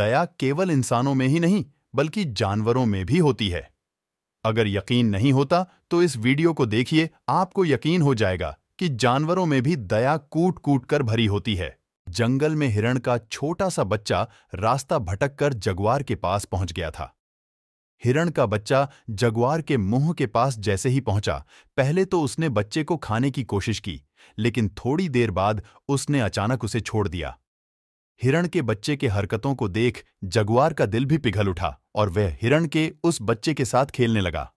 दया केवल इंसानों में ही नहीं बल्कि जानवरों में भी होती है अगर यकीन नहीं होता तो इस वीडियो को देखिए आपको यकीन हो जाएगा कि जानवरों में भी दया कूट कूट कर भरी होती है जंगल में हिरण का छोटा सा बच्चा रास्ता भटक कर जगवार के पास पहुंच गया था हिरण का बच्चा जगवार के मुंह के पास जैसे ही पहुंचा पहले तो उसने बच्चे को खाने की कोशिश की लेकिन थोड़ी देर बाद उसने अचानक उसे छोड़ दिया हिरण के बच्चे के हरकतों को देख जगुआर का दिल भी पिघल उठा और वह हिरण के उस बच्चे के साथ खेलने लगा